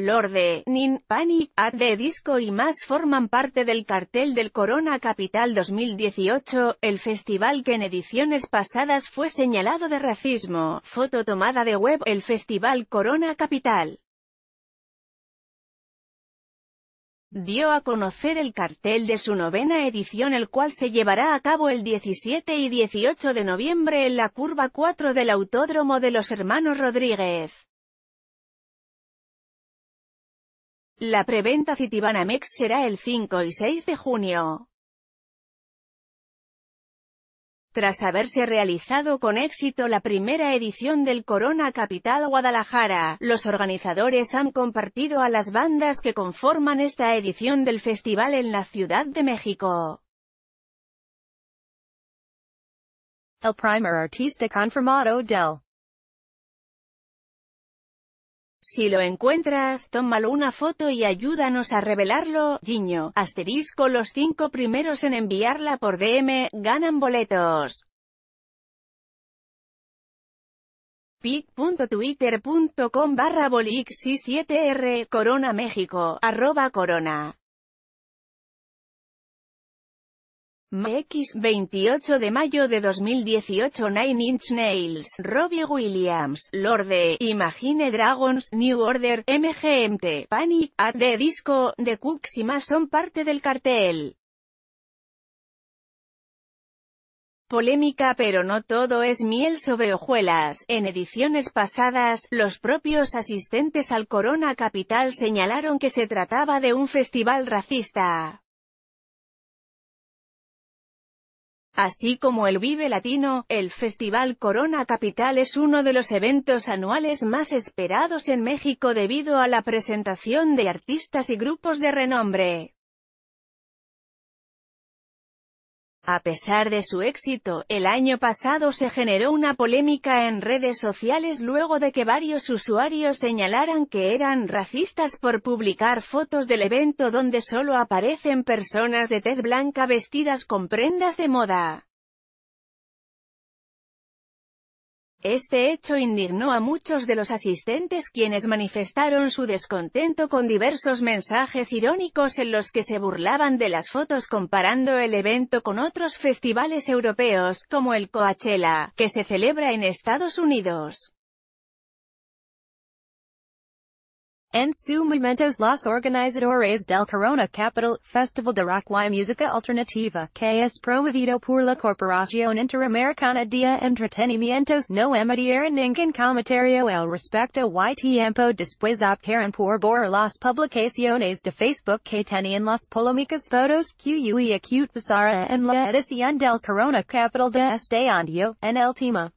Lorde, Nin, Panic, At The Disco y más forman parte del cartel del Corona Capital 2018, el festival que en ediciones pasadas fue señalado de racismo. Foto tomada de web, el festival Corona Capital. dio a conocer el cartel de su novena edición el cual se llevará a cabo el 17 y 18 de noviembre en la curva 4 del Autódromo de los Hermanos Rodríguez. La preventa Citibanamex será el 5 y 6 de junio. Tras haberse realizado con éxito la primera edición del Corona Capital Guadalajara, los organizadores han compartido a las bandas que conforman esta edición del festival en la Ciudad de México. El primer artista confirmado del si lo encuentras, tómalo una foto y ayúdanos a revelarlo, Giño. Asterisco los cinco primeros en enviarla por DM, ganan boletos. pic.twitter.com barra bolix 7 r corona méxico, arroba corona. MX 28 de mayo de 2018 Nine Inch Nails, Robbie Williams, Lorde, Imagine Dragons, New Order, MGMT, Panic, At The Disco, The Cooks y más son parte del cartel. Polémica pero no todo es miel sobre hojuelas. En ediciones pasadas, los propios asistentes al Corona Capital señalaron que se trataba de un festival racista. Así como el Vive Latino, el Festival Corona Capital es uno de los eventos anuales más esperados en México debido a la presentación de artistas y grupos de renombre. A pesar de su éxito, el año pasado se generó una polémica en redes sociales luego de que varios usuarios señalaran que eran racistas por publicar fotos del evento donde solo aparecen personas de tez blanca vestidas con prendas de moda. Este hecho indignó a muchos de los asistentes quienes manifestaron su descontento con diversos mensajes irónicos en los que se burlaban de las fotos comparando el evento con otros festivales europeos, como el Coachella, que se celebra en Estados Unidos. En su momentos los organizadores del Corona Capital Festival de Rock y Música Alternativa, que es promovido por la Corporación Interamericana de Entretenimientos no emitieron ningún comentario al respecto y tiempo después optaron por borrar las publicaciones de Facebook que tenían las polémicas fotos que y acute pasara en la edición del Corona Capital de este año, en el tema.